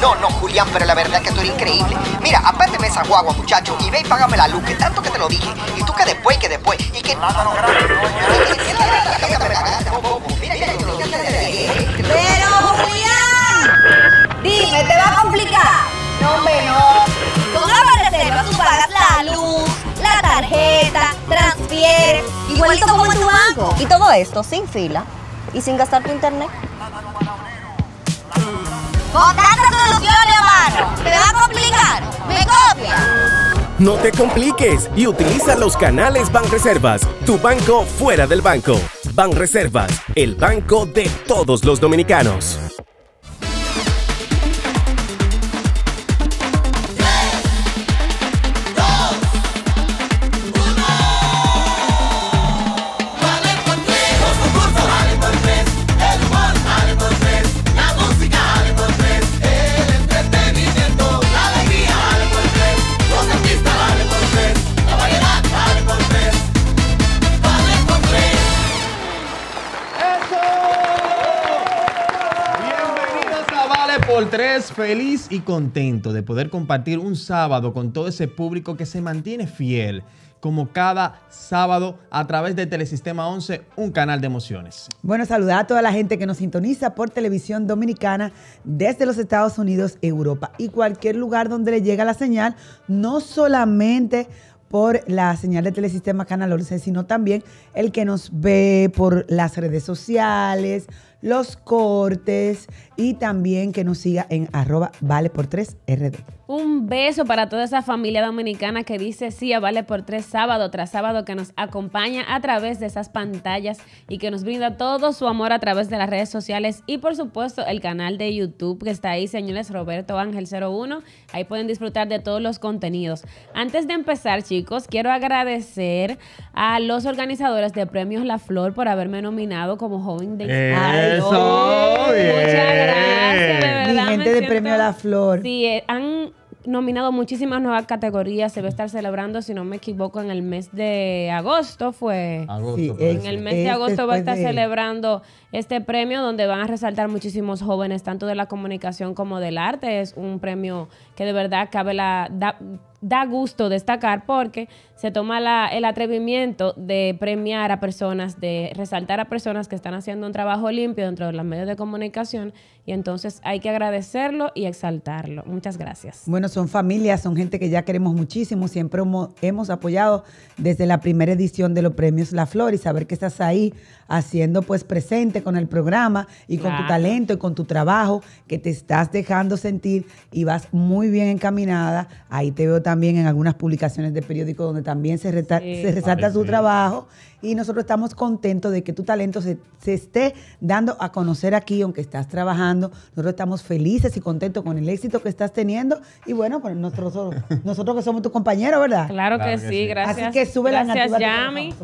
No, no, Julián, pero la verdad es que tú eres increíble. Mira, apárteme esa guagua, muchacho, y ve y págame la luz, que tanto que te lo dije. Y tú que después, que después, y que... Pero, Julián, dime, ¿te va a complicar? No, hombre, no. Con Reserva tú pagas la luz, la tarjeta, transfieres, igualito como en tu banco. Y todo esto sin fila y sin gastar tu internet. Con te va a complicar. Me copia. No te compliques y utiliza los canales Banreservas, tu banco fuera del banco. Banreservas, el banco de todos los dominicanos. 3, feliz y contento de poder compartir un sábado con todo ese público que se mantiene fiel, como cada sábado a través de Telesistema 11, un canal de emociones. Bueno, saludar a toda la gente que nos sintoniza por televisión dominicana desde los Estados Unidos, Europa y cualquier lugar donde le llega la señal, no solamente por la señal de Telesistema Canal 11, sino también el que nos ve por las redes sociales, los cortes, y también que nos siga en arroba vale por 3 RD. Un beso para toda esa familia dominicana que dice sí a Vale por tres sábado tras sábado, que nos acompaña a través de esas pantallas y que nos brinda todo su amor a través de las redes sociales y por supuesto el canal de YouTube que está ahí, señores Roberto Ángel 01. Ahí pueden disfrutar de todos los contenidos. Antes de empezar, chicos, quiero agradecer a los organizadores de Premios La Flor por haberme nominado como joven de... Eso, Muchas gracias de verdad. Mi gente de premio a La Flor. Sí, eh, han nominado muchísimas nuevas categorías. Se va a estar celebrando, si no me equivoco, en el mes de agosto fue. en el mes de agosto va a estar celebrando este premio donde van a resaltar muchísimos jóvenes, tanto de la comunicación como del arte. Es un premio que de verdad cabe la da gusto destacar porque se toma el atrevimiento de premiar a personas, de resaltar a personas que están haciendo un trabajo limpio dentro de los medios de comunicación y entonces hay que agradecerlo y exaltarlo. Muchas gracias. Bueno, son familias, son gente que ya queremos muchísimo, siempre hemos, apoyado desde la primera edición de los premios La Flor y saber que estás ahí haciendo pues presente con el programa y con tu talento y con tu trabajo que te estás dejando sentir y vas muy bien encaminada. Ahí te veo también en algunas publicaciones de periódicos donde también se, resalta su trabajo y nosotros estamos contentos de que tu talento se, esté dando a conocer aquí, aunque estás trabajando. Nosotros estamos felices y contentos con el éxito que estás teniendo y bueno, pues nosotros, nosotros que somos tus compañeros, ¿verdad? Claro, que, sí, gracias. Así que sube gracias, la Yami.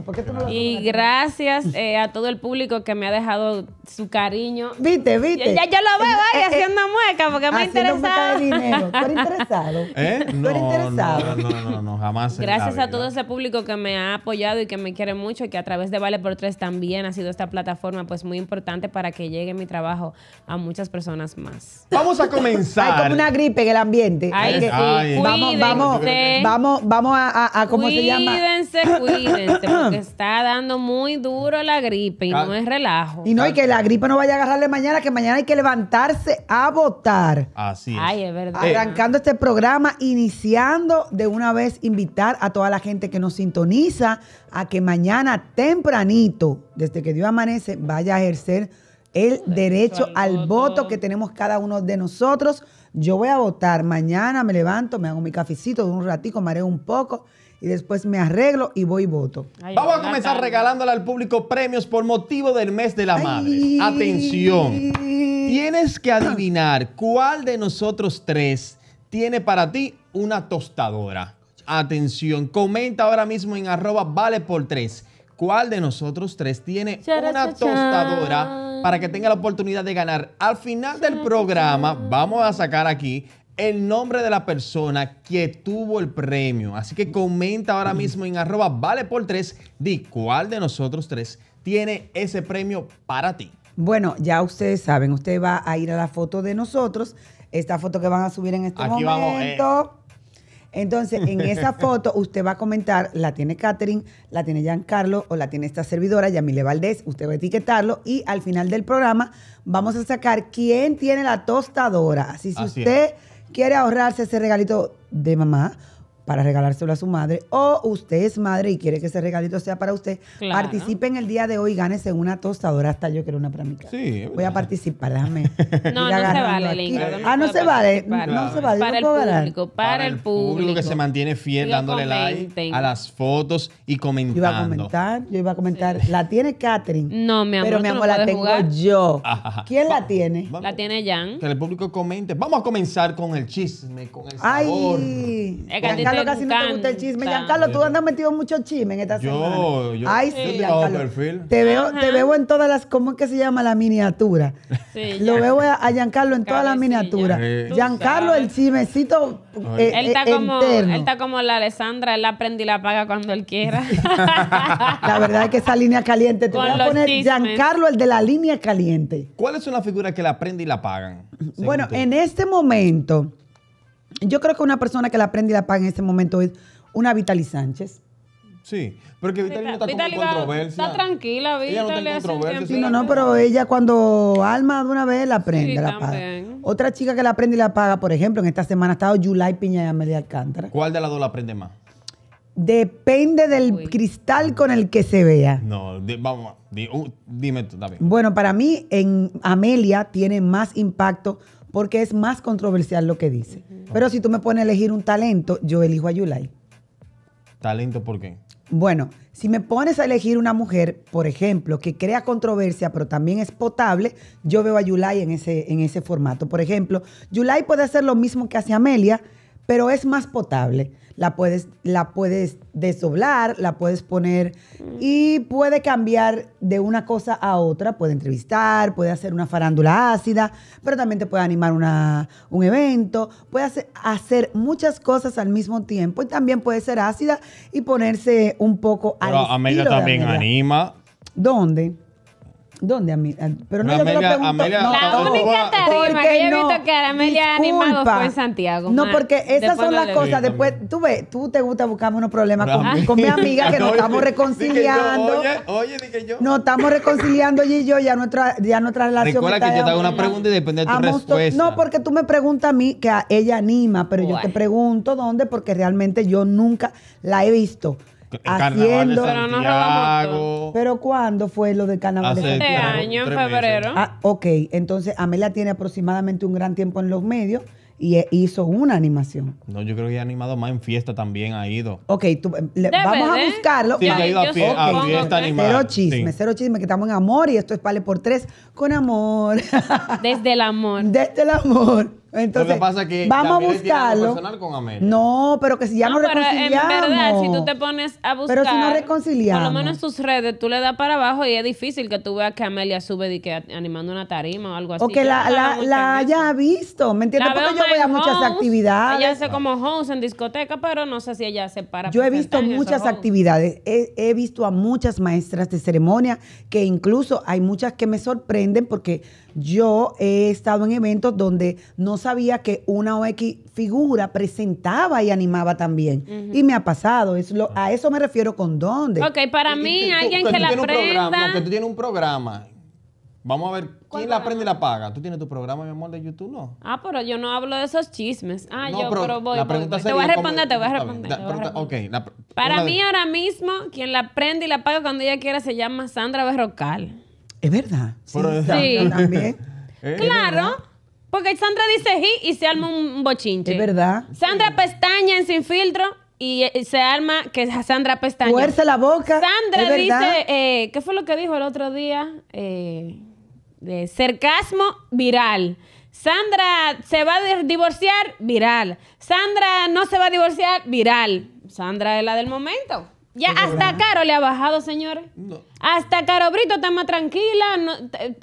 y gracias eh, a todo el público que me ha dejado su cariño. Viste, viste. Ya, yo lo veo ahí haciendo mueca porque me ha interesado. dinero. ¿Eh? interesado? No, no, no, no, no jamás. Gracias a todo ese público que me ha apoyado y que me quiere mucho que a través de Vale por Tres también ha sido esta plataforma pues muy importante para que llegue mi trabajo a muchas personas más. Vamos a comenzar. Hay como una gripe en el ambiente. Ay, Vamos, vamos, vamos, vamos a, ¿cómo se llama? Cuídense, cuídense, porque está dando muy duro la gripe y no es relajo. Y no, y que la gripe no vaya a agarrarle mañana, que mañana hay que levantarse a votar. Así es. Ay, es verdad. Eh, Arrancando este programa, iniciando de una vez invitar a toda la gente que nos sintoniza a que mañana tempranito, desde que Dios amanece, vaya a ejercer el derecho, al, voto. que tenemos cada uno de nosotros. Yo voy a votar, mañana me levanto, me hago mi cafecito de un ratico, mareo un poco y después me arreglo y voy y voto. Vamos a comenzar regalándole al público premios por motivo del mes de la madre. Atención. Tienes que adivinar cuál de nosotros tres tiene para ti una tostadora atención. Comenta ahora mismo en arroba vale por tres. ¿Cuál de nosotros tres tiene una tostadora para que tenga la oportunidad de ganar? Al final del programa vamos a sacar aquí el nombre de la persona que tuvo el premio. Así que comenta ahora mismo en arroba vale por tres. Di cuál de nosotros tres tiene ese premio para ti. Bueno, ya ustedes saben, usted va a ir a la foto de nosotros. Esta foto que van a subir en este Aquí eh. momento. Vamos, entonces, en esa foto usted va a comentar, la tiene Catherine, la tiene Giancarlo o la tiene esta servidora, Yamile Valdés, usted va a etiquetarlo y al final del programa vamos a sacar quién tiene la tostadora. Así si usted quiere ahorrarse ese regalito de mamá para regalárselo a su madre, o usted es madre y quiere que ese regalito sea para usted, claro. participe en el día de hoy, y gánese una tostadora, hasta yo quiero una para mi casa. Sí, Voy a participar, déjame. no, no se vale, Ah, no se vale, no se vale. Para, el, público, para, el público, para el público. que se mantiene fiel dándole like a las fotos y comentando. Yo iba a comentar, yo iba a comentar, la tiene Catherine. No, mi amor, pero mi amor, la tengo yo. ¿Quién la tiene? La tiene Jan. Que el público comente. Vamos a comenzar con el chisme, con el sabor. Ay, casi no te gusta el chisme. Giancarlo, tú andas metido mucho chisme en esta yo, semana. Yo, Ay, sí, Giancarlo. Te veo, te veo en todas las, ¿cómo es que se llama? La miniatura. Sí, Lo veo a, Giancarlo en todas las miniaturas. Giancarlo, el chismecito eh, él, está eh, como, él está como la Alessandra, él la prende y la paga cuando él quiera. la verdad es que esa línea caliente, te voy a poner Giancarlo, el de la línea caliente. ¿Cuáles son las figuras que la prende y la pagan? Bueno, en este momento... Yo creo que una persona que la prende y la paga en este momento es una Vitali Sánchez. Sí, porque Vitali no está Vitali controversia. Está tranquila, Vitali. no no, no, pero ella cuando alma de una vez la prende, la paga. Otra chica que la prende y la paga, por ejemplo, en esta semana ha estado Yulay Piña y Amelia Alcántara. ¿Cuál de las dos la prende más? Depende del cristal con el que se vea. No, vamos, dime tú también. Bueno, para mí, en Amelia tiene más impacto porque es más controversial lo que dice. Pero si tú me pones a elegir un talento, yo elijo a Yulai. ¿Talento por qué? Bueno, si me pones a elegir una mujer, por ejemplo, que crea controversia, pero también es potable, yo veo a Yulai en ese, en ese formato. Por ejemplo, Yulai puede hacer lo mismo que hace Amelia, pero es más potable la puedes, la puedes desdoblar, la puedes poner y puede cambiar de una cosa a otra. Puede entrevistar, puede hacer una farándula ácida, pero también te puede animar un evento, puede hacer, muchas cosas al mismo tiempo y también puede ser ácida y ponerse un poco pero al Amelia también anima. ¿Dónde? ¿Dónde mí? Ah, pero no, yo lo pregunto. no, la única tarima que yo he visto que Amelia ha animado fue en Santiago. No, porque esas son las cosas. después, tú ves, tú te gusta buscarme unos problemas con, ah. mi amiga que nos estamos reconciliando. Oye, oye, ni dije yo. Nos estamos reconciliando ella y yo, ya nuestra, ya nuestra relación. Recuerda que yo te hago una pregunta y depende de tu respuesta. No, porque tú me preguntas a mí que a ella anima, pero yo te pregunto dónde, porque realmente yo nunca la he visto. Haciendo, carnaval de Pero ¿cuándo fue lo del carnaval de Santiago? Este año, en febrero. Ah, ok, entonces Amela tiene aproximadamente un gran tiempo en los medios y e hizo una animación. No, yo creo que ha animado más en fiesta también, ha ido. Ok, eh, vamos a buscarlo. Sí, ha ido a, a Cero chisme, cero chisme, que estamos en amor y esto es Pale por Tres con amor. Desde el amor. Desde el amor. Entonces, vamos a buscarlo. no, pero que si ya no, reconciliamos. En verdad, si tú te pones a buscar. Pero si no reconciliamos. Por lo menos en sus redes, tú le das para abajo y es difícil que tú veas que Amelia sube y que animando una tarima o algo así. O que la, la, haya visto, ¿me entiendes? Porque yo voy a muchas actividades. Ella hace como host en discoteca, pero no sé si ella se para. Yo he visto muchas actividades. he visto a muchas maestras de ceremonia que incluso hay muchas que me sorprenden porque yo he estado en eventos donde no sabía que una o X figura presentaba y animaba también. Y me ha pasado. Es a eso me refiero con dónde. Ok, para mí, alguien que, la aprenda... Programa, tú tienes un programa Vamos a ver quién la aprende y la paga. Tú tienes tu programa, mi amor, de YouTube, ¿no? Ah, pero yo no hablo de esos chismes. Ah, yo, pero, voy, Te voy a responder, te voy a responder. Para mí, ahora mismo, quien la aprende y la paga cuando ella quiera se llama Sandra Berrocal. Es verdad. Sí, eh, claro. Porque Sandra dice hi y se arma un bochinche. Es verdad. Sandra pestaña en sin filtro y eh, se arma que Sandra pestaña. Fuerza la boca. Sandra dice, eh, ¿qué fue lo que dijo el otro día? Eh, de sarcasmo viral. Sandra se va a divorciar, viral. Sandra no se va a divorciar, viral. Sandra es la del momento. Ya hasta Caro le ha bajado, señores. Hasta Caro Brito está más tranquila,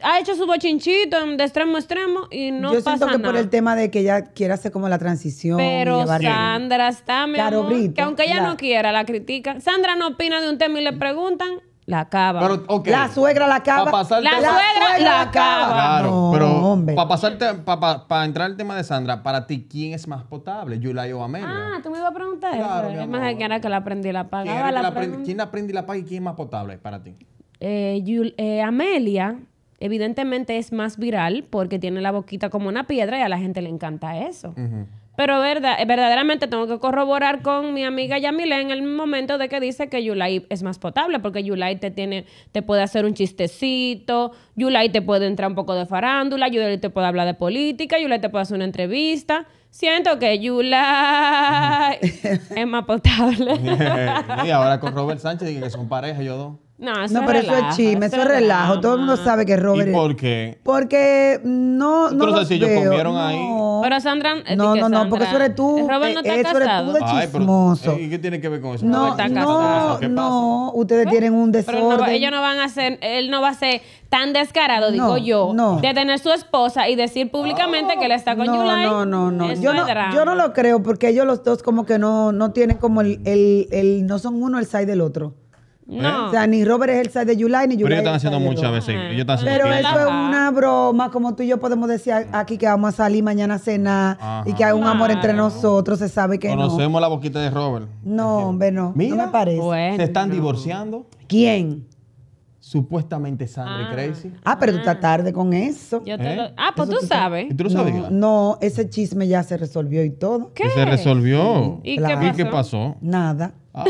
ha hecho su bochinchito de extremo a extremo y no pasa nada. Yo siento que por el tema de que ella quiere hacer como la transición. Pero Sandra está, mi Caro Brito, que aunque ella no quiera, la critica. Sandra no opina de un tema y le preguntan la acaba. La suegra la acaba. la suegra la acaba. Claro, pero para entrar al tema de Sandra, para ti, ¿quién es más potable, Julia o Amelia? Ah, tú me ibas a preguntar eso. Es más que era que la aprendí la pagaba. ¿Quién, la prend... la y la paga y quién es más potable para ti? Eh, eh, Amelia, evidentemente, es más viral porque tiene la boquita como una piedra y a la gente le encanta eso. Pero verdad, eh, verdaderamente tengo que corroborar con mi amiga Yamile en el momento de que dice que Yulai es más potable, porque Yulai te tiene, te puede hacer un chistecito, Yulai te puede entrar un poco de farándula, Yulai te puede hablar de política, Yulai te puede hacer una entrevista. Siento que Yulai es más potable. y ahora con Robert Sánchez, que son pareja, yo dos. No, pero eso es chisme, eso es relajo. Todo el mundo sabe que Robert. ¿Y por qué? Porque no. no sé si ellos comieron ahí. Pero Sandra. Eh, no, no, no, porque eso eres tú. Eh, Robert no eh, está eso casado. Eres chismoso. Ay, ¿Y qué tiene que ver con eso? No, no está No, ustedes pues, tienen un desorden. Pero ellos no van a ser. Él no va a ser tan descarado, digo yo, no. de tener su esposa y decir públicamente que le está con no, No, no, no. Yo no, yo no lo creo porque ellos los dos como que no, no tienen como el, el, el, no son uno el side del otro. ¿Eh? No. O sea, ni Robert es el 6 de July, ni July. Pero ellos están haciendo muchas veces. Pero eso es una broma, como tú y yo podemos decir aquí que vamos a salir mañana a cenar y que hay un amor entre nosotros, se sabe que Conocemos la boquita de Robert. No, hombre, no. Mira, parece. se están divorciando. ¿Quién? supuestamente Sandra y ah. crazy. Ah, pero tú estás ah. tarde con eso. ¿Eh? Ah, pues tú, sabes. ¿Y tú No, ese chisme ya se resolvió y todo. ¿Qué? Se resolvió. ¿Y, qué pasó? Nada. Ah,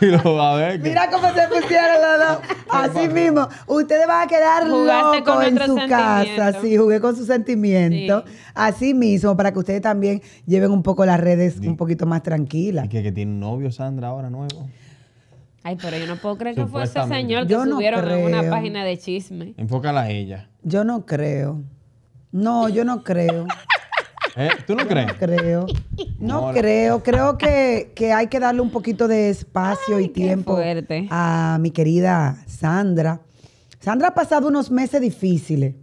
pero... Mira cómo se pusieron los dos. Así mismo. Ustedes van a quedar locos en su casa. Así jugué con sus sentimientos. Así mismo, para que ustedes también lleven un poco las redes un poquito más tranquilas. que, tiene un novio Sandra ahora nuevo. Ay, pero yo no puedo creer que fue ese señor que subieron una página de chisme. Enfócala a ella. Yo no creo. No, yo no creo. ¿Eh? ¿Tú no crees? No creo. No, creo. Creo que, hay que darle un poquito de espacio y tiempo a mi querida Sandra. Sandra ha pasado unos meses difíciles.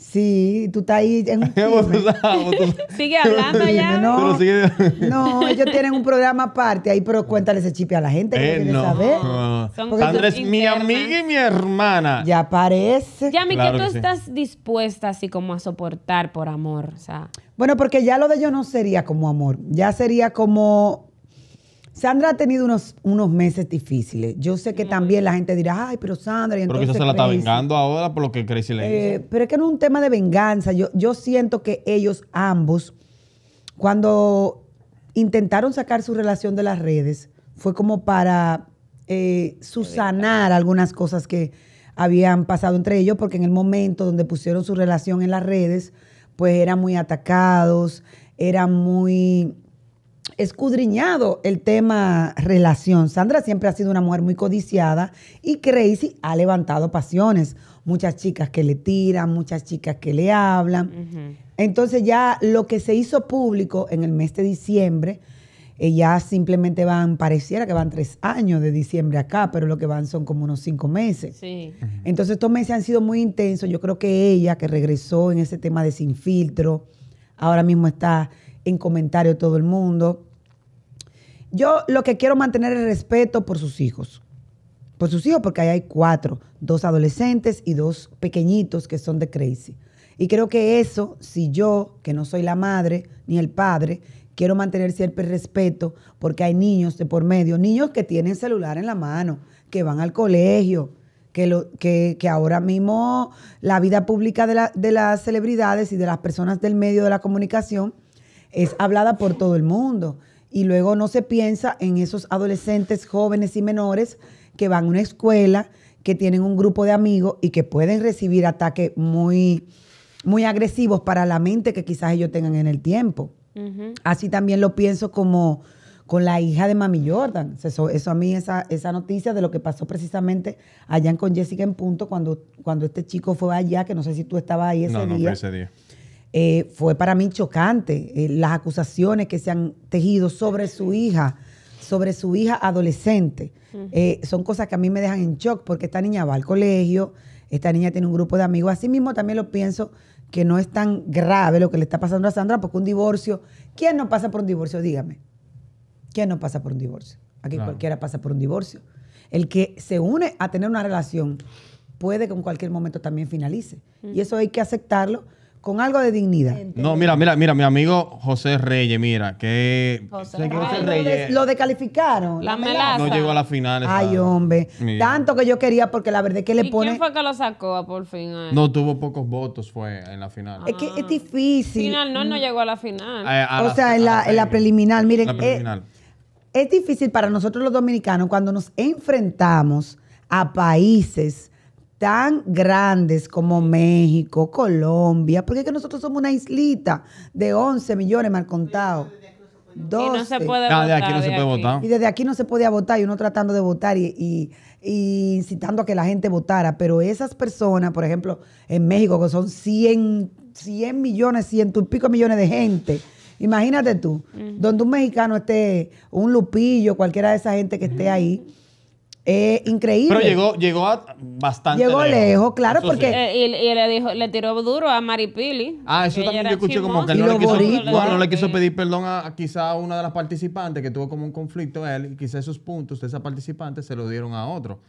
Sí, tú estás ahí en Sigue hablando ya. No, sigue... no, ellos tienen un programa aparte ahí, pero cuéntale ese chip a la gente que eh, no. saber. Andrés, mi amiga y mi hermana. Ya parece. Ya, mí ¿qué tú estás dispuesta así como a soportar por amor? Bueno, porque ya lo de ellos no sería como amor. Ya sería como Sandra ha tenido unos, unos meses difíciles. Yo sé que mm. también la gente dirá, ay, pero Sandra. Y pero se la está vengando ahora por lo que Crazy le hizo. Eh, pero es que no es un tema de venganza. Yo, yo siento que ellos ambos, cuando intentaron sacar su relación de las redes, fue como para eh, susanar algunas cosas que habían pasado entre ellos, porque en el momento donde pusieron su relación en las redes, pues eran muy atacados, eran muy escudriñado el tema relación. Sandra siempre ha sido una mujer muy codiciada y Crazy ha levantado pasiones. Muchas chicas que le tiran, muchas chicas que le hablan. Entonces ya lo que se hizo público en el mes de diciembre, eh, ya simplemente van, pareciera que van tres años de diciembre acá, pero lo que van son como unos cinco meses. Entonces estos meses han sido muy intensos. Yo creo que ella, que regresó en ese tema de sin filtro, ahora mismo está en comentario todo el mundo. Yo lo que quiero mantener es respeto por sus hijos. Por sus hijos, porque ahí hay cuatro, dos adolescentes y dos pequeñitos que son de Crazy. Y creo que eso, si yo, que no soy la madre ni el padre, quiero mantener siempre respeto porque hay niños de por medio, niños que tienen celular en la mano, que van al colegio, que, lo, que, ahora mismo la vida pública de, las celebridades y de las personas del medio de la comunicación es hablada por todo el mundo. Y luego no se piensa en esos adolescentes, jóvenes y menores que van a una escuela, que tienen un grupo de amigos y que pueden recibir ataques muy, muy agresivos para la mente que quizás ellos tengan en el tiempo. Así también lo pienso como con la hija de Mami Jordan. Eso, a mí, esa, esa, noticia de lo que pasó precisamente allá con Jessica en Punto, cuando, cuando este chico fue allá, que no sé si tú estabas ahí ese No, ese día eh, fue para mí chocante eh, las acusaciones que se han tejido sobre su hija, sobre su hija adolescente. Eh, son cosas que a mí me dejan en shock porque esta niña va al colegio, esta niña tiene un grupo de amigos. asimismo también lo pienso que no es tan grave lo que le está pasando a Sandra porque un divorcio, ¿quién no pasa por un divorcio? Dígame. ¿Quién no pasa por un divorcio? Aquí cualquiera pasa por un divorcio. El que se une a tener una relación puede que en cualquier momento también finalice. Y eso hay que aceptarlo con algo de dignidad. No, mira, mira, mira, mi amigo José Reyes, mira, que José, Reyes. Lo, descalificaron. La melaza. No llegó a la final. Ay, hombre. Tanto que yo quería, porque la verdad es que le pone. ¿Quién fue que lo sacó a por fin? No, tuvo pocos votos, fue en la final. Es que es ah. difícil. no, no llegó a la final. Eh, o sea, en la, en la preliminar, miren. Eh, es difícil para nosotros los dominicanos cuando nos enfrentamos a países tan grandes como México, Colombia, porque es que nosotros somos una islita de 11 millones mal contado? Y no se puede ah, votar. aquí Y desde aquí no se podía votar y uno tratando de votar y, incitando a que la gente votara. Pero esas personas, por ejemplo, en México, que son 100, 100 millones, ciento y pico millones de gente. Imagínate tú, donde un mexicano esté, un lupillo, cualquiera de esa gente que esté ahí, eh, increíble. Pero llegó, llegó a bastante Llegó lejos, claro, porque... Eh, y, le, dijo, le tiró duro a Maripili. Ah, eso también yo escuché como que no le, quiso, pedir perdón a, a, quizá una de las participantes que tuvo como un conflicto él y quizá esos puntos de esa participante se lo dieron a otro.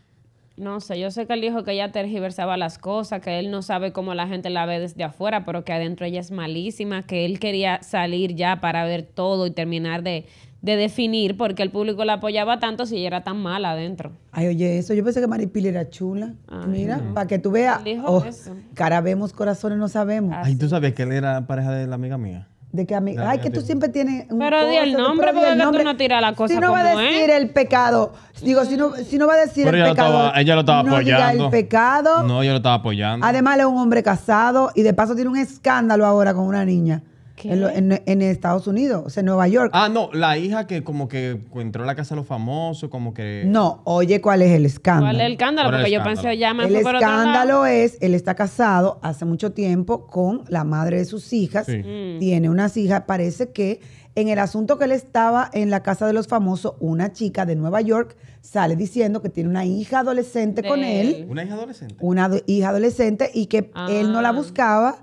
No sé, yo sé que él dijo que ella tergiversaba las cosas, que él no sabe cómo la gente la ve desde afuera, pero que adentro ella es malísima, que él quería salir ya para ver todo y terminar de, de definir por qué el público la apoyaba tanto si ella era tan mala adentro. Ay, oye, eso, yo pensé que Maripili era chula. Mira, para que tú veas. Dijo oh, eso. Cara vemos, corazones no sabemos. Ah, Ay, ¿tú sabías que él era pareja de la amiga mía? De que amiga. Ay, que tú siempre tienes. pero di el nombre, porque tú no tiras la cosa. Si no va a decir el pecado. Digo, si no, si no va a decir el pecado. ella lo estaba apoyando. No, ella lo estaba apoyando. Además, él es un hombre casado y de paso tiene un escándalo ahora con una niña. En, Estados Unidos, o sea, en Nueva York. Ah, no, la hija que como que entró a la casa de los famosos, como que... No, oye, ¿cuál es el escándalo? ¿Cuál es el escándalo? Porque yo pensé ya más El escándalo es, él está casado hace mucho tiempo con la madre de sus hijas, mm. tiene unas hijas, parece que en el asunto que él estaba en la casa de los famosos, una chica de Nueva York sale diciendo que tiene una hija adolescente con él. ¿Una hija adolescente? Una hija adolescente y que él no la ah. buscaba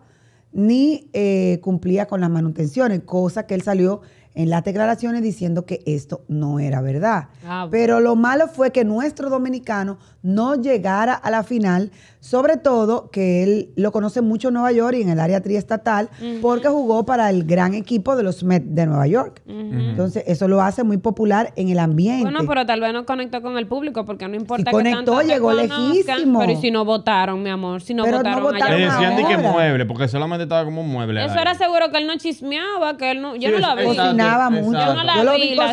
ni eh, cumplía con las manutenciones, cosa que él salió en las declaraciones diciendo que esto no era verdad. Ah, pero lo malo fue que nuestro dominicano no llegara a la final, sobre todo que él lo conoce mucho en Nueva York y en el área triestatal, porque jugó para el gran equipo de los Mets de Nueva York. Entonces, eso lo hace muy popular en el ambiente. no, pero tal vez no conectó con el público, porque no importa si conectó, llegó lejísimo. Pero ¿y si no votaron, mi amor? Si no votaron, no votaron decían que mueble, porque solamente estaba como mueble. Eso era seguro que él no chismeaba, que él no... Yo no lo yo no la vi, la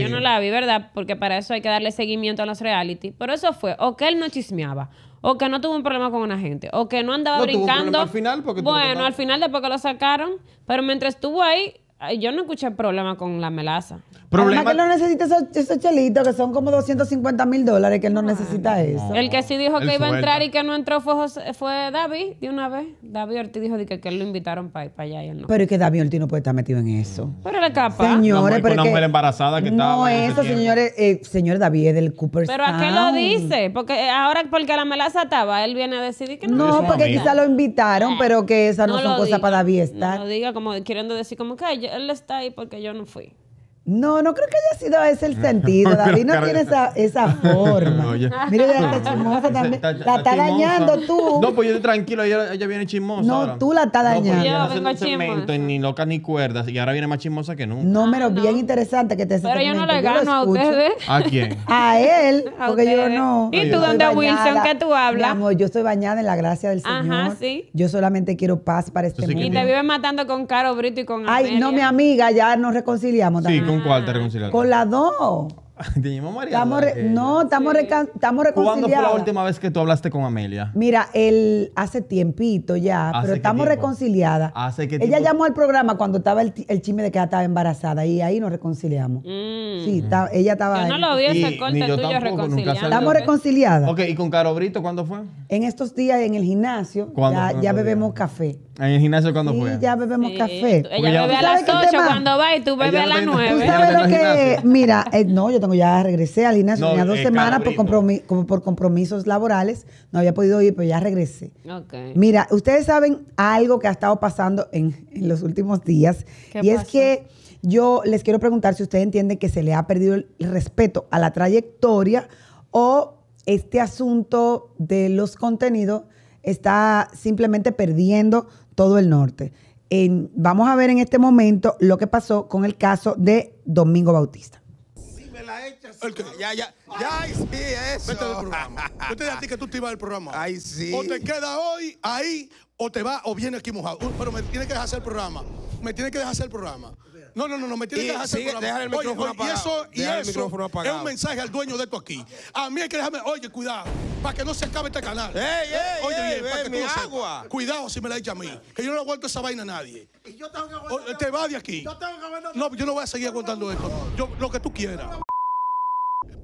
Yo no la vi, ¿verdad? Porque para eso hay que darle seguimiento a los reality. Pero eso fue, o que él no chismeaba, o que no tuvo un problema con una gente, o que no andaba brincando. al final bueno, al final después que lo sacaron, pero mientras estuvo ahí, yo no escuché problema con la melaza. Problema... que no necesita esos, chelitos que son como 250 mil dólares, que él no necesita eso. El que sí dijo que iba a entrar y que no entró fue, José, fue David de una vez. David Ortiz dijo que, que él lo invitaron para allá y él no. Pero es que David Ortiz no puede estar metido en eso. Pero era capaz. Señores, pero una mujer embarazada que No, eso, señores, eh, señor David es del Cooper Pero ¿a qué lo dice? Porque ahora, porque la melaza estaba, él viene a decidir que no. No, porque quizá lo invitaron, ah. pero que esas no, son cosas para David estar. No lo diga como queriendo decir como que él está ahí porque yo no fui. No, no creo que haya sido ese el sentido. David no tiene esa, esa forma. Mira, ella está chismosa también. La está dañando tú. No, pues yo estoy tranquilo, ella, viene chismosa. No, tú la estás dañando. No, pues yo vengo cemento, ni locas, ni cuerdas. Y ahora viene más chismosa que nunca. No, pero ah, bien interesante que te Pero yo no le gano a ustedes. ¿A quién? A él, porque yo no. ¿Y tú dónde, Wilson, que tú hablas? Amor, yo estoy bañada en la gracia del Señor. Ajá, sí. Yo solamente quiero paz para este mundo. Y te vives matando con Caro Brito y con Ay, no, mi amiga, ya nos reconciliamos también. Sí, cuál te reconciliaste? Con las dos. María. no, estamos, estamos reconciliados. ¿Cuándo fue la última vez que tú hablaste con Amelia? Mira, él hace tiempito ya, pero estamos reconciliadas. ¿Hace Ella llamó al programa cuando estaba el, chisme de que ella estaba embarazada y ahí nos reconciliamos. Mm. Sí, ella estaba. Yo no lo vi ese corte tuyo reconciliado. Estamos reconciliadas. Ok, ¿y con Caro Brito cuándo fue? En estos días en el gimnasio. Ya, ya bebemos café. ¿En el gimnasio cuándo sí, fue? ya bebemos café. Ella bebe a las 8 cuando va y tú bebes a las 9. ¿Tú sabes lo que Mira, eh, no, yo tengo ya regresé al gimnasio. dos eh, semanas por, como por compromisos laborales. No había podido ir, pero ya regresé. Mira, ustedes saben algo que ha estado pasando en, los últimos días. y es que yo les quiero preguntar si ustedes entienden que se le ha perdido el respeto a la trayectoria o este asunto de los contenidos está simplemente perdiendo todo el norte. vamos a ver en este momento lo que pasó con el caso de Domingo Bautista la echas. Ya, ya, ya, sí, eso. Vete del programa. Yo te dije a ti que tú te ibas del programa. Ay, sí. O te queda hoy ahí, o te va, o viene aquí mojado. Pero me tiene que dejar hacer el programa. Me tiene que dejar hacer el programa. No, no, no, no, me tienes que dejar sí, dejar el micrófono oye, Y eso, y eso es un mensaje al dueño de esto aquí. A mí hay que dejarme, oye, cuidado, para que no se acabe este canal. Ey, ey, eh, oye, ey, bien, para que Cuidado si me la echa a mí, que yo no le aguanto esa vaina a nadie. Y yo tengo que aguantar. Te va de aquí. Yo tengo que aguantar. No, yo no voy a seguir aguantando esto. Yo, lo que tú quieras.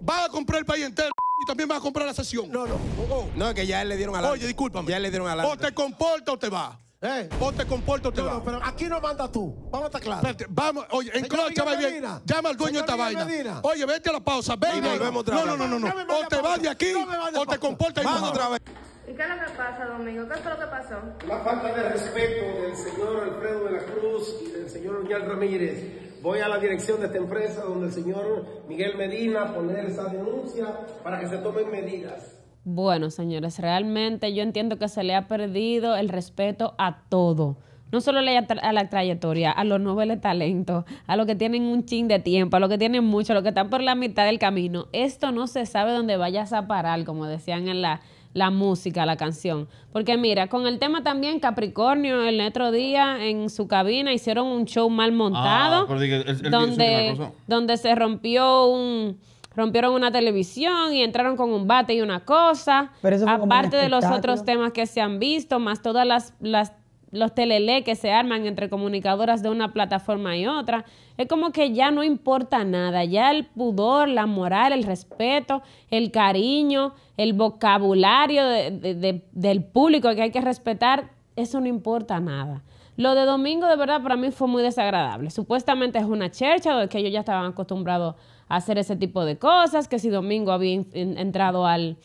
Vas a comprar el país entero y también vas a comprar la sesión. No, no. Oh, oh. No, es que ya le dieron alarma. Oye, discúlpame. Ya le dieron la. O te comporta o te va. Eh. Ponte te aquí no manda tú. Vamos a estar claros. vamos, oye, en clocha va bien. Llama al dueño de esta vaina. Oye, vete a la pausa. Ven, no, no, no, no, no, no. O te vas de aquí o te comportas y otra vez. ¿Y qué es lo que pasa, Domingo? ¿Qué es lo que pasó? La falta de respeto del señor Alfredo de la Cruz y del señor Miguel Ramírez. Voy a la dirección de esta empresa donde el señor Miguel Medina poner esa denuncia para que se tomen medidas. Bueno, señores, realmente yo entiendo que se le ha perdido el respeto a todo. No solo a la trayectoria, a los nobles talentos, a los que tienen un chin de tiempo, a los que tienen mucho, a los que están por la mitad del camino. Esto no se sabe dónde vayas a parar, como decían en la, la música, la canción. Porque mira, con el tema también Capricornio, el otro día en su cabina hicieron un show mal montado, ah, donde se rompió un rompieron una televisión y entraron con un bate y una cosa. Aparte de los otros temas que se han visto, más todas las, las los telele que se arman entre comunicadoras de una plataforma y otra. Es como que ya no importa nada, ya el pudor, la moral, el respeto, el cariño, el vocabulario del público que hay que respetar, eso no importa nada. Lo de domingo de verdad para mí fue muy desagradable. Supuestamente es una chercha de que ellos ya estaban acostumbrados a hacer ese tipo de cosas, que si domingo había entrado al,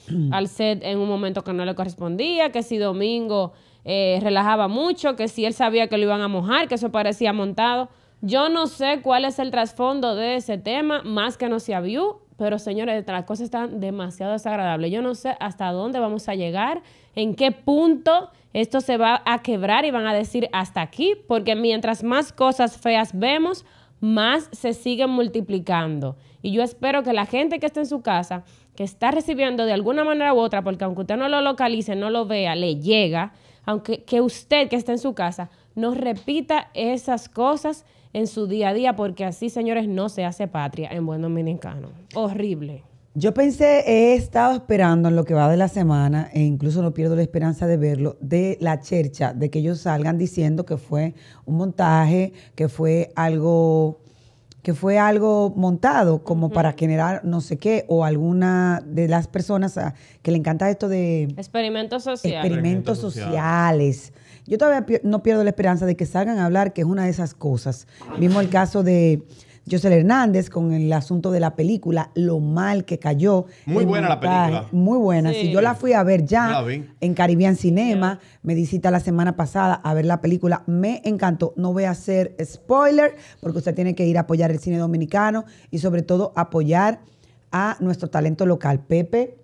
set en un momento que no le correspondía, que si domingo eh, relajaba mucho, que si él sabía que lo iban a mojar, que eso parecía montado. Yo no sé cuál es el trasfondo de ese tema, más que no se view, pero señores, las cosas están demasiado desagradables. Yo no sé hasta dónde vamos a llegar, en qué punto esto se va a quebrar y van a decir hasta aquí, porque mientras más cosas feas vemos, más se siguen multiplicando. Y yo espero que la gente que está en su casa, que está recibiendo de alguna manera u otra, porque aunque usted no lo localice, no lo vea, le llega, aunque que usted que está en su casa, no repita esas cosas en su día a día, porque así, señores, no se hace patria en buen dominicano. Horrible. Yo pensé, he estado esperando en lo que va de la semana, e incluso no pierdo la esperanza de verlo, de la chercha, de que ellos salgan diciendo que fue un montaje, que fue algo que fue algo montado como para generar no sé qué o alguna de las personas ah, que le encanta esto de experimentos sociales. Experimentos, sociales. Yo todavía no pierdo la esperanza de que salgan a hablar que es una de esas cosas. Mismo el caso de José Hernández con el asunto de la película, lo mal que cayó. Muy buena la película. Muy buena. Si yo la fui a ver ya en Caribbean Cinema, me di la semana pasada a ver la película, me encantó. No voy a hacer spoiler porque usted tiene que ir a apoyar el cine dominicano y sobre todo apoyar a nuestro talento local, Pepe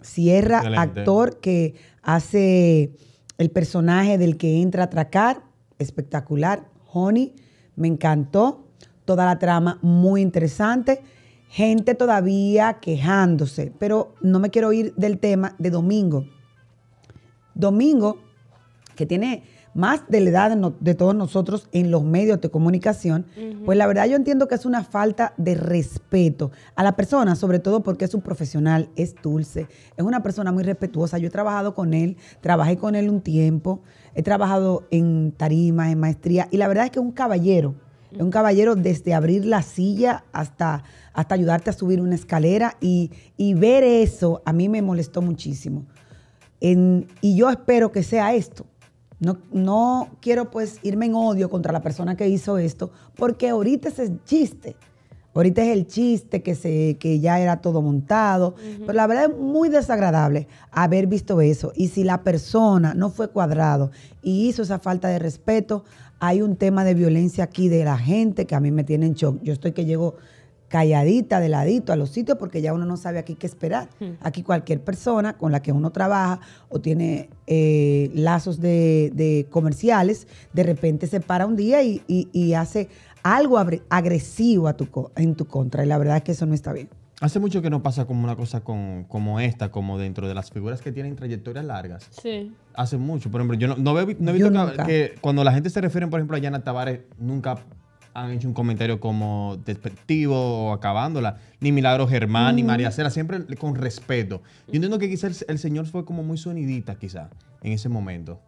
Sierra, actor que hace el personaje del que entra a tracar. espectacular, Honey, me encantó toda la trama muy interesante. Gente todavía quejándose, pero no me quiero ir del tema de Domingo. Domingo, que tiene más de la edad de todos nosotros en los medios de comunicación, pues la verdad yo entiendo que es una falta de respeto a la persona, sobre todo porque es un profesional, es dulce, es una persona muy respetuosa. Yo he trabajado con él, trabajé con él un tiempo, he trabajado en tarimas, en maestría, y la verdad es que es un caballero un caballero desde abrir la silla hasta, hasta ayudarte a subir una escalera y, ver eso a mí me molestó muchísimo. y yo espero que sea esto. No, no quiero pues irme en odio contra la persona que hizo esto, porque ahorita es el chiste. Ahorita es el chiste que, se, que ya era todo montado. Pero la verdad es muy desagradable haber visto eso. Y si la persona no fue cuadrado y hizo esa falta de respeto, hay un tema de violencia aquí de la gente que a mí me tiene en shock. Yo estoy que llego calladita, de ladito a los sitios porque ya uno no sabe aquí qué esperar. Hmm. Aquí cualquier persona con la que uno trabaja o tiene eh, lazos de, comerciales, de repente se para un día y, hace algo agresivo en tu contra. Y la verdad es que eso no está bien. Hace mucho que no pasa como una cosa como esta, como dentro de las figuras que tienen trayectorias largas. Sí. Hace mucho. Por ejemplo, yo no, he, no visto que, cuando la gente se refiere, por ejemplo, a Yana Tavares, nunca han hecho un comentario como despectivo o acabándola. Ni Milagro Germán, ni María Cera, siempre con respeto. Yo entiendo que quizás el, el señor fue como muy sonidita, quizás, en ese momento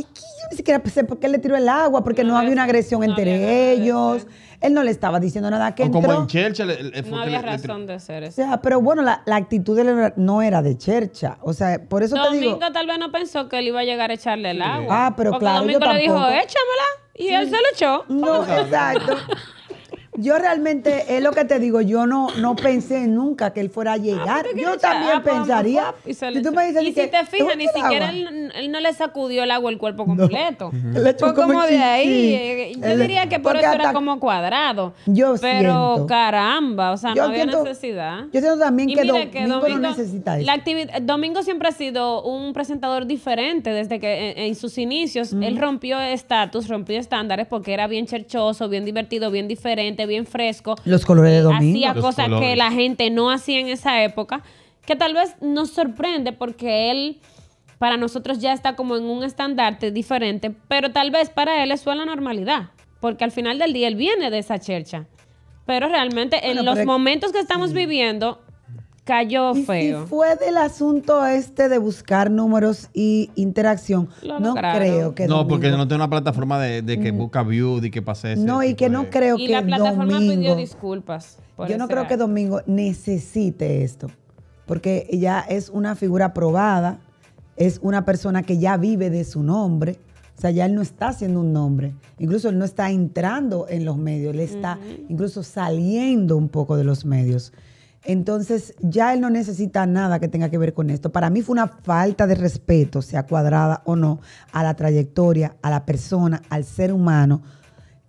es que yo ni siquiera pensé por qué le tiró el agua, porque no, había una agresión entre ellos. Él no le estaba diciendo nada que o como en Chercha. no había razón de hacer eso. pero bueno, la, actitud de no era de Chercha. O sea, por eso Domingo te digo... Domingo tal vez no pensó que él iba a llegar a echarle el agua. Ah, pero porque claro, Domingo le dijo, échamela. Y él se lo echó. No, exacto. Yo realmente, es lo que te digo, yo no, no pensé nunca que él fuera a ah, llegar. yo también pensaría. Y, si te fijas, ni siquiera él, no le sacudió el agua el cuerpo completo. Fue como, de ahí. Eh, yo diría que por eso era como cuadrado. Yo Pero caramba, o sea, no había necesidad. Yo siento también que, Domingo, no necesita eso. Domingo siempre ha sido un presentador diferente desde que en, sus inicios él rompió estatus, rompió estándares porque era bien cherchoso, bien divertido, bien diferente bien fresco. Los colores de eh, domingo. Hacía cosas que la gente no hacía en esa época, que tal vez nos sorprende porque él para nosotros ya está como en un estandarte diferente, pero tal vez para él eso es la normalidad, porque al final del día él viene de esa chercha. Pero realmente en los momentos que estamos viviendo, cayó y feo. Si fue del asunto este de buscar números y interacción, no creo que. No, porque no tiene una plataforma de, que busca view, y que pase eso. No, y que no creo y la plataforma pidió disculpas. yo no creo que Domingo necesite esto, porque ya es una figura probada, es una persona que ya vive de su nombre. O sea, ya él no está haciendo un nombre. Incluso él no está entrando en los medios, él está incluso saliendo un poco de los medios. Entonces ya él no necesita nada que tenga que ver con esto. Para mí fue una falta de respeto, sea cuadrada o no, a la trayectoria, a la persona, al ser humano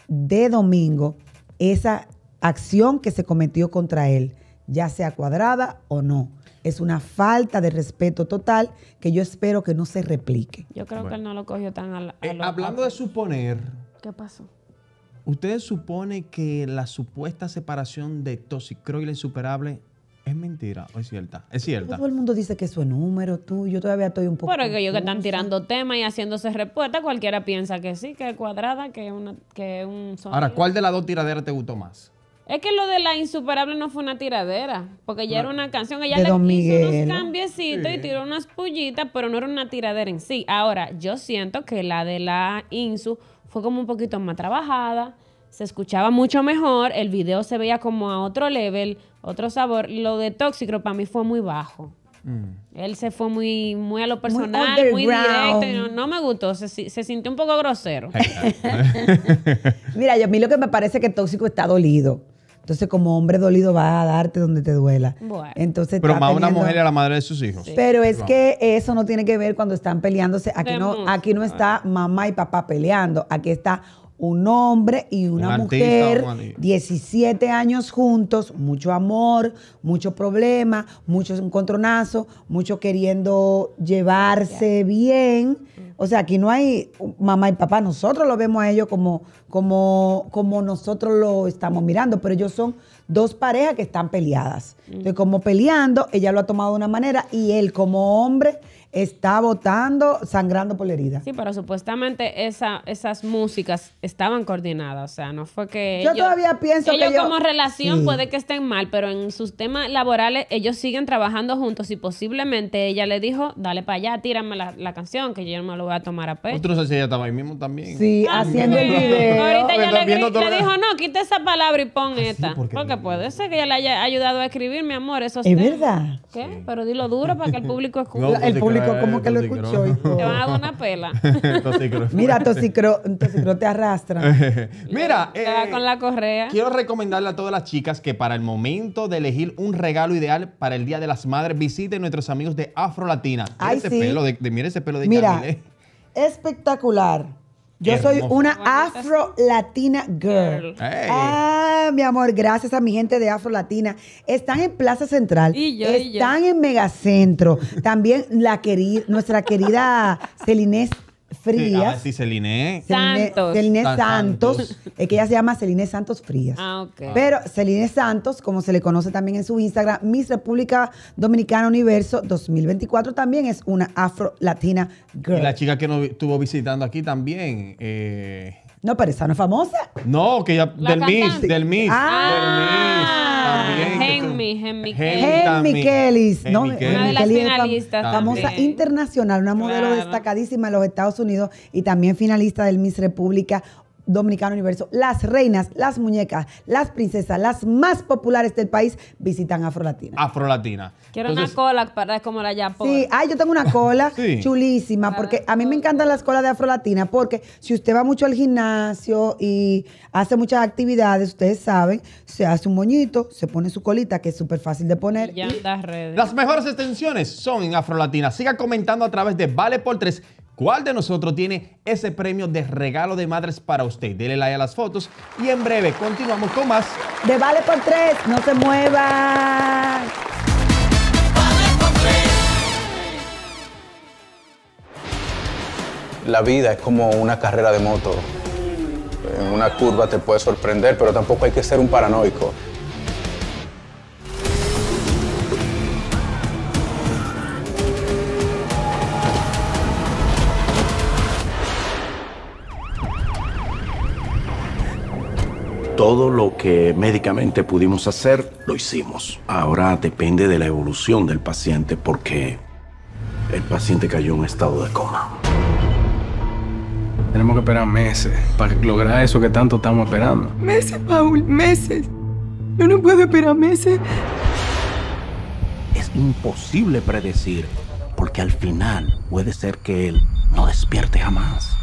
de domingo, esa acción que se cometió contra él, ya sea cuadrada o no. Es una falta de respeto total que yo espero que no se replique. Yo creo que él no lo cogió tan a, eh, Hablando de suponer. ¿Qué pasó? ¿Ustedes supone que la supuesta separación de Toxicro y la insuperable es mentira o es cierta? Es cierta. Todo el mundo dice que eso es número, tú. Yo todavía estoy un poco. Pero que ellos que están tirando temas y haciéndose respuesta, cualquiera piensa que sí, que es cuadrada, que es una, que un sonido. Ahora, ¿cuál de las dos tiraderas te gustó más? Es que lo de la insuperable no fue una tiradera, porque ya era una canción, ella le hizo unos cambiecitos y tiró unas pullitas, pero no era una tiradera en sí. Ahora, yo siento que la de la Insu como un poquito más trabajada, se escuchaba mucho mejor, el video se veía como a otro level, otro sabor. Lo de Tóxico para mí fue muy bajo. Mm. Él se fue muy, muy a lo personal, muy, directo. no, me gustó, se, se, sintió un poco grosero. Mira, yo, a mí lo que me parece que Tóxico está dolido. Entonces, como hombre dolido, va a darte donde te duela. Bueno. Entonces, pero más una mujer y a la madre de sus hijos. Pero es que eso no tiene que ver cuando están peleándose. Aquí no, aquí no está mamá y papá peleando. Aquí está un hombre y una mujer, 17 años juntos, mucho amor, mucho problema, muchos encontronazos, mucho queriendo llevarse bien. Mm. O sea, aquí no hay mamá y papá, nosotros lo vemos a ellos como, como, como nosotros lo estamos mirando, pero ellos son dos parejas que están peleadas. Mm. Entonces, como peleando, ella lo ha tomado de una manera y él como hombre está votando, sangrando por la herida. Sí, pero supuestamente esa, esas músicas estaban coordinadas, o sea, no fue que... Yo todavía pienso que... Ellos como relación puede que estén mal, pero en sus temas laborales ellos siguen trabajando juntos y posiblemente ella le dijo, dale para allá, tírame la, canción, que yo no me lo voy a tomar a pecho. sé si ella estaba ahí mismo también. Sí, ah, haciendo el Ahorita ella le, no dijo, no, quita esa palabra y pon ah, esta. porque, puede ser que ella le haya ayudado a escribir, mi amor, eso sí Es verdad. ¿Qué? Pero dilo duro para que el público escuche. el público como que lo escuchó. Y Te van a dar una pela. Mira, Tosicro, tosicro te arrastra. Mira, eh, con la correa. Quiero recomendarle a todas las chicas que para el momento de elegir un regalo ideal para el Día de las Madres, visiten nuestros amigos de Afro Latina. Ay, ese pelo de, mira ese pelo de Mira, espectacular. Yo soy una afro-latina girl. Ah, mi amor, gracias a mi gente de afro-latina. Están en Plaza Central. Y están en Megacentro. También la querida, nuestra querida Celinés Frías. Ah, ¿eh? sí, Celine. Santos. Celine Santos. Es eh, que ella se llama Celine Santos Frías. Ah, ok. Pero Celine Santos, como se le conoce también en su Instagram, Miss República Dominicana Universo 2024, también es una afro-latina girl. Y la chica que nos estuvo visitando aquí también. Eh, no, pero esa no es famosa. No, que ya. Del Miss, del Miss. Ah. Del Miss. Henry, Henry Kelly. No, una de las finalistas. Famosa internacional, una modelo destacadísima en los Estados Unidos y también finalista del Miss República Dominicano Universo, las reinas, las muñecas, las princesas, las más populares del país visitan Afrolatina. Afrolatina. Quiero una cola para como la ya Sí, ay, yo tengo una cola chulísima porque a mí me encantan las colas de Afrolatina porque si usted va mucho al gimnasio y hace muchas actividades, ustedes saben, se hace un moñito, se pone su colita que es súper fácil de poner. Y ya redes. Las mejores extensiones son en Afrolatina. Siga comentando a través de Vale por 3 ¿Cuál de nosotros tiene ese premio de regalo de madres para usted? Dele like a las fotos y en breve continuamos con más. De Vale por Tres, no se muevan. La vida es como una carrera de moto. En una curva te puede sorprender, pero tampoco hay que ser un paranoico. lo que médicamente pudimos hacer, lo hicimos. Ahora depende de la evolución del paciente porque el paciente cayó en estado de coma. Tenemos que esperar meses para lograr eso que tanto estamos esperando. Meses, Paul, meses. Yo no puedo esperar meses. Es imposible predecir, porque al final puede ser que él no despierte jamás.